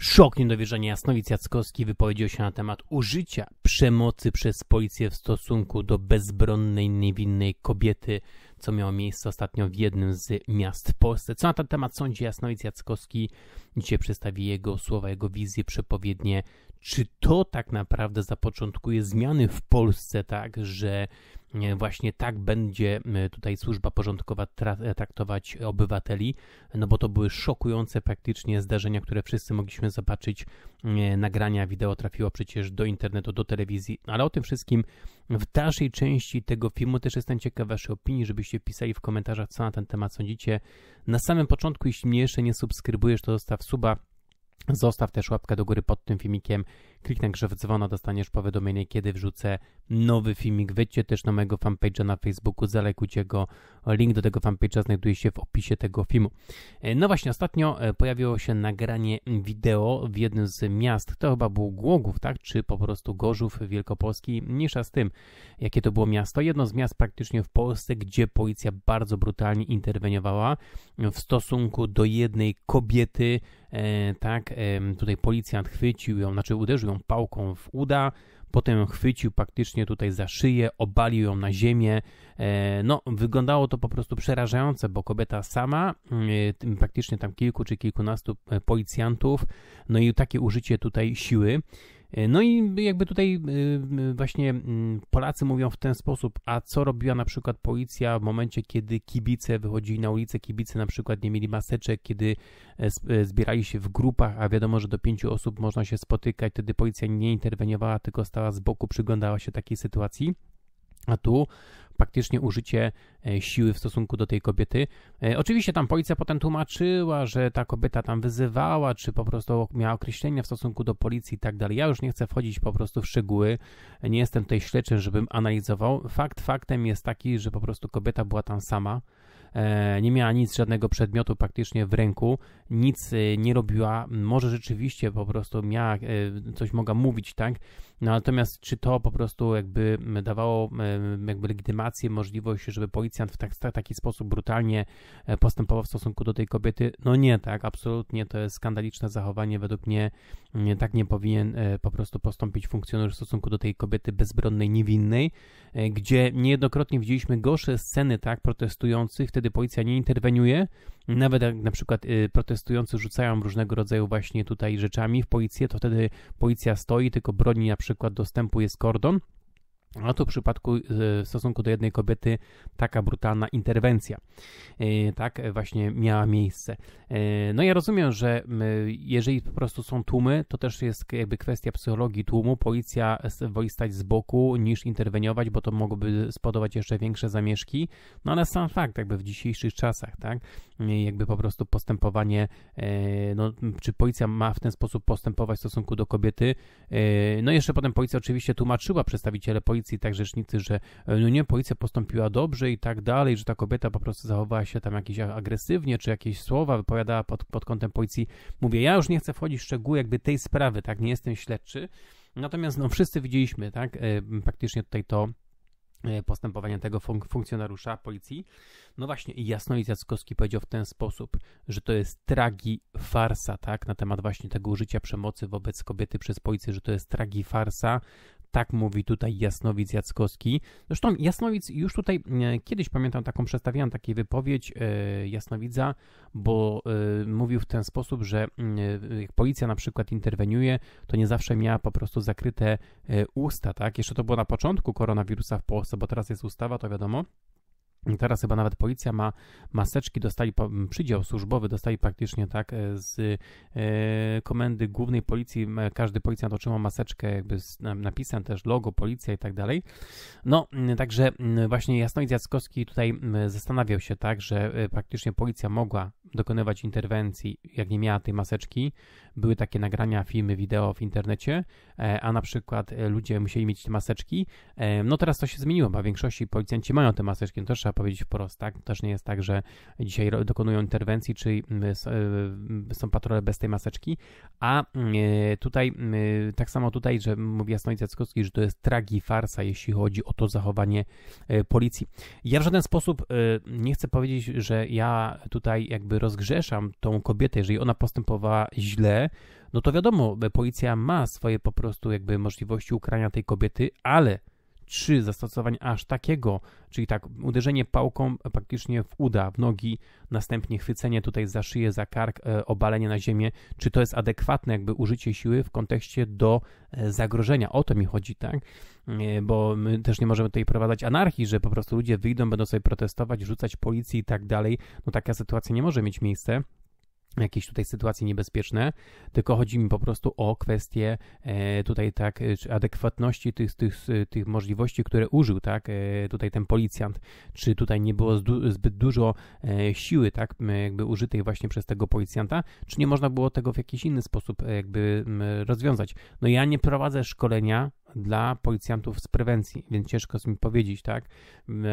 Szok niedowierzania Jasnowic Jackowski wypowiedział się na temat użycia przemocy przez policję w stosunku do bezbronnej, niewinnej kobiety, co miało miejsce ostatnio w jednym z miast w Polsce. Co na ten temat sądzi Jasnowic Jackowski? Dzisiaj przedstawi jego słowa, jego wizję, przepowiednie. Czy to tak naprawdę zapoczątkuje zmiany w Polsce, tak, że E, właśnie tak będzie tutaj służba porządkowa e, traktować obywateli, no bo to były szokujące praktycznie zdarzenia, które wszyscy mogliśmy zobaczyć. E, nagrania wideo trafiło przecież do internetu, do telewizji, ale o tym wszystkim w dalszej części tego filmu też jestem ciekaw Waszej opinii, żebyście pisali w komentarzach, co na ten temat sądzicie. Na samym początku, jeśli mnie jeszcze nie subskrybujesz, to zostaw suba. Zostaw też łapkę do góry pod tym filmikiem, Kliknę grze w dzwona, dostaniesz powiadomienie, kiedy wrzucę nowy filmik. Wejdźcie też na mojego fanpage'a na Facebooku, zalekujcie go. Link do tego fanpage'a znajduje się w opisie tego filmu. E, no właśnie, ostatnio e, pojawiło się nagranie wideo w jednym z miast. To chyba był Głogów, tak? Czy po prostu Gorzów Wielkopolski. Mniejsza z tym, jakie to było miasto. Jedno z miast praktycznie w Polsce, gdzie policja bardzo brutalnie interweniowała w stosunku do jednej kobiety. E, tak, tutaj policjant chwycił ją, znaczy uderzył chwilą pałką w uda, potem chwycił praktycznie tutaj za szyję, obalił ją na ziemię. E, no, wyglądało to po prostu przerażające, bo kobieta sama, praktycznie e, tam kilku czy kilkunastu e, policjantów, no i takie użycie tutaj siły. E, no i jakby tutaj e, właśnie Polacy mówią w ten sposób, a co robiła na przykład policja w momencie, kiedy kibice wychodzili na ulicę, kibice na przykład nie mieli maseczek, kiedy e, zbierali się w grupach, a wiadomo, że do pięciu osób można się spotykać, wtedy policja nie interweniowała, tylko stała z boku, przyglądała się takiej sytuacji. A tu praktycznie użycie e, siły w stosunku do tej kobiety. E, oczywiście tam policja potem tłumaczyła, że ta kobieta tam wyzywała, czy po prostu miała określenia w stosunku do policji i tak dalej. Ja już nie chcę wchodzić po prostu w szczegóły. Nie jestem tutaj śledczym, żebym analizował. Fakt faktem jest taki, że po prostu kobieta była tam sama. E, nie miała nic, żadnego przedmiotu praktycznie w ręku, nic e, nie robiła, może rzeczywiście po prostu miała, e, coś mogła mówić, tak? No, natomiast czy to po prostu jakby dawało jakby legitymację, możliwość, żeby policjant w tak, taki sposób brutalnie postępował w stosunku do tej kobiety? No nie, tak, absolutnie to jest skandaliczne zachowanie, według mnie tak nie powinien po prostu postąpić funkcjonariusz w stosunku do tej kobiety bezbronnej, niewinnej, E, gdzie niejednokrotnie widzieliśmy gorsze sceny tak, protestujących, wtedy policja nie interweniuje, nawet jak na przykład y, protestujący rzucają różnego rodzaju właśnie tutaj rzeczami w policję, to wtedy policja stoi, tylko broni na przykład dostępu jest kordon, a to w przypadku e, w stosunku do jednej kobiety taka brutalna interwencja. E, tak właśnie miała miejsce. E, no ja rozumiem, że jeżeli po prostu są tłumy, to też jest jakby kwestia psychologii tłumu. Policja woli stać z boku niż interweniować, bo to mogłoby spodować jeszcze większe zamieszki. No ale sam fakt jakby w dzisiejszych czasach, tak, jakby po prostu postępowanie, no czy policja ma w ten sposób postępować w stosunku do kobiety. No jeszcze potem policja oczywiście tłumaczyła przedstawiciele policji, policji, tak rzecznicy, że e, no nie, policja postąpiła dobrze i tak dalej, że ta kobieta po prostu zachowała się tam jakiś agresywnie, czy jakieś słowa wypowiadała pod, pod kątem policji. Mówię, ja już nie chcę wchodzić w szczegóły jakby tej sprawy, tak, nie jestem śledczy. Natomiast no wszyscy widzieliśmy, tak, e, praktycznie tutaj to e, postępowania tego fun funkcjonariusza policji. No właśnie i Jasnowic Jackowski powiedział w ten sposób, że to jest tragi farsa, tak, na temat właśnie tego użycia przemocy wobec kobiety przez policję, że to jest tragi farsa, tak mówi tutaj Jasnowic Jackowski. Zresztą Jasnowic już tutaj e, kiedyś pamiętam taką, przedstawiałem taką wypowiedź e, Jasnowidza, bo e, mówił w ten sposób, że mm, jak policja na przykład interweniuje, to nie zawsze miała po prostu zakryte usta, tak? Jeszcze to było na początku koronawirusa w Polsce, bo teraz jest ustawa, to wiadomo. Teraz chyba nawet policja ma maseczki, dostali przydział służbowy, dostali praktycznie tak e, z e, komendy głównej policji. Każdy policjant otrzymał maseczkę, jakby z napisem też logo, policja i tak dalej. No, także właśnie Jasnoid Jackowski tutaj zastanawiał się tak, że e, praktycznie policja mogła dokonywać interwencji, jak nie miała tej maseczki, były takie nagrania, filmy, wideo w internecie, e, a na przykład e, ludzie musieli mieć te maseczki. E, no teraz to się zmieniło, bo w większości policjanci mają te maseczki, no to trzeba powiedzieć wprost, tak? To też nie jest tak, że dzisiaj dokonują interwencji, czy są patrole bez tej maseczki, a tutaj, tak samo tutaj, że mówi Jasnowic Jackowski, że to jest farsa, jeśli chodzi o to zachowanie policji. Ja w żaden sposób nie chcę powiedzieć, że ja tutaj jakby rozgrzeszam tą kobietę, jeżeli ona postępowała źle, no to wiadomo, policja ma swoje po prostu jakby możliwości ukrania tej kobiety, ale czy zastosowanie aż takiego, czyli tak uderzenie pałką praktycznie w uda, w nogi, następnie chwycenie tutaj za szyję, za kark, e, obalenie na ziemię, czy to jest adekwatne jakby użycie siły w kontekście do e, zagrożenia? O to mi chodzi, tak? E, bo my też nie możemy tutaj prowadzić anarchii, że po prostu ludzie wyjdą, będą sobie protestować, rzucać policji i tak dalej. No taka sytuacja nie może mieć miejsca jakieś tutaj sytuacje niebezpieczne, tylko chodzi mi po prostu o kwestię e, tutaj tak e, adekwatności tych, tych, e, tych możliwości, które użył, tak, tutaj ten policjant, czy tutaj nie było zbyt dużo siły, tak, jakby użytej właśnie przez tego policjanta, czy nie można było tego w jakiś inny sposób jakby rozwiązać. No ja nie prowadzę szkolenia dla policjantów z prewencji, więc ciężko z mi powiedzieć, tak?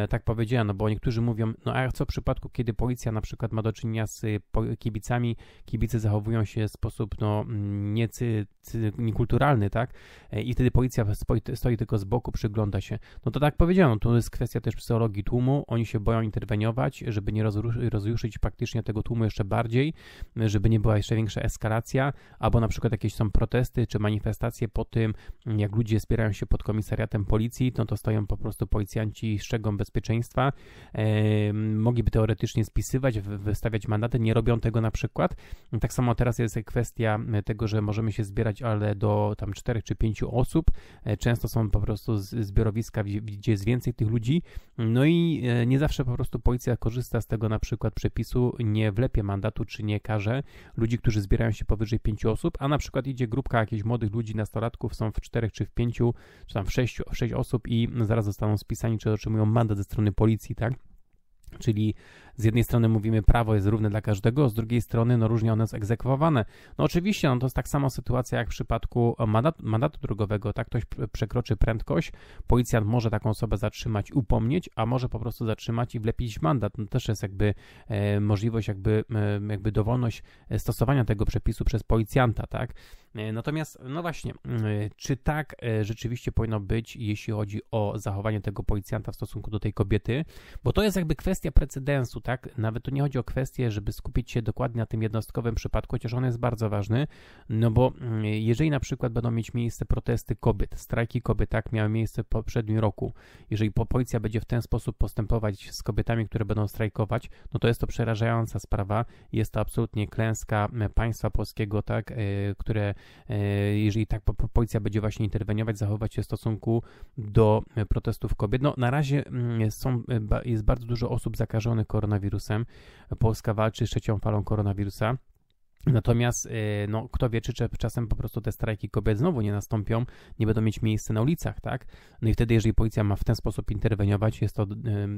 Tak powiedziano, bo niektórzy mówią, no a co w przypadku, kiedy policja na przykład ma do czynienia z y, kibicami, kibice zachowują się w sposób, no, niecy, niekulturalny, tak? E, I wtedy policja stoi, tylko z boku, przygląda się. No to tak powiedziano, to jest kwestia też psychologii tłumu, oni się boją interweniować, żeby nie rozruszyć, rozjuszyć praktycznie tego tłumu jeszcze bardziej, żeby nie była jeszcze większa eskalacja, albo na przykład jakieś są protesty czy manifestacje po tym, jak ludzie zbierają się pod komisariatem policji, no to stoją po prostu policjanci z szczegą bezpieczeństwa. E, mogliby teoretycznie spisywać, wystawiać mandaty, nie robią tego na przykład. Tak samo teraz jest kwestia e, tego, że możemy się zbierać, ale do tam czterech czy pięciu osób. E, często są po prostu zbiorowiska, gdzie jest więcej tych ludzi. No i e, nie zawsze po prostu policja korzysta z tego na przykład przepisu, nie wlepie mandatu czy nie karze ludzi, którzy zbierają się powyżej pięciu osób, a na przykład idzie grupka jakichś młodych ludzi, nastolatków, są w czterech czy w pięciu pięciu, czy tam w sześciu, sześć osób i zaraz zostaną spisani, czy otrzymują mandat ze strony policji, tak? Czyli z jednej strony mówimy prawo jest równe dla każdego, z drugiej strony no różnie ono jest egzekwowane. No oczywiście no, to jest tak samo sytuacja jak w przypadku e, mandatu, mandatu drogowego, tak? Ktoś przekroczy prędkość, policjant może taką osobę zatrzymać, upomnieć, a może po prostu zatrzymać i wlepić mandat. No też jest jakby e, możliwość, jakby, e, jakby dowolność e, stosowania tego przepisu przez policjanta, tak? E, natomiast, no właśnie, czy tak rzeczywiście powinno być, jeśli chodzi o zachowanie tego policjanta w stosunku do tej kobiety? Bo to jest jakby kwestia precedensu, tak? Nawet tu nie chodzi o kwestię, żeby skupić się dokładnie na tym jednostkowym przypadku, chociaż on jest bardzo ważny, no bo mm, jeżeli na przykład będą mieć miejsce protesty kobiet, strajki kobiet, tak, miały miejsce w poprzednim roku, jeżeli policja będzie w ten sposób postępować z kobietami, które będą strajkować, no to jest to przerażająca sprawa, jest to absolutnie klęska e, państwa polskiego, tak, e, które e, jeżeli tak policja będzie właśnie interweniować, zachować się w stosunku do protestów kobiet, no na razie mm, są, jest bardzo dużo osób zakażonych koronawirusem, koronawirusem. Polska walczy z trzecią falą koronawirusa. Natomiast, e, no, kto wie, czy czasem po prostu te strajki kobiet znowu nie nastąpią, nie będą mieć miejsca na ulicach, tak? No i wtedy, jeżeli policja ma w ten sposób interweniować, jest to e,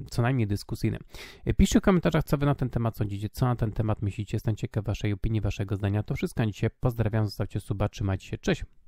co najmniej dyskusyjne. E, piszcie w komentarzach, co wy na ten temat sądzicie, co na ten temat myślicie, jestem ciekaw waszej opinii, waszego zdania. To wszystko na dzisiaj. Pozdrawiam, zostawcie suba, trzymajcie się, cześć!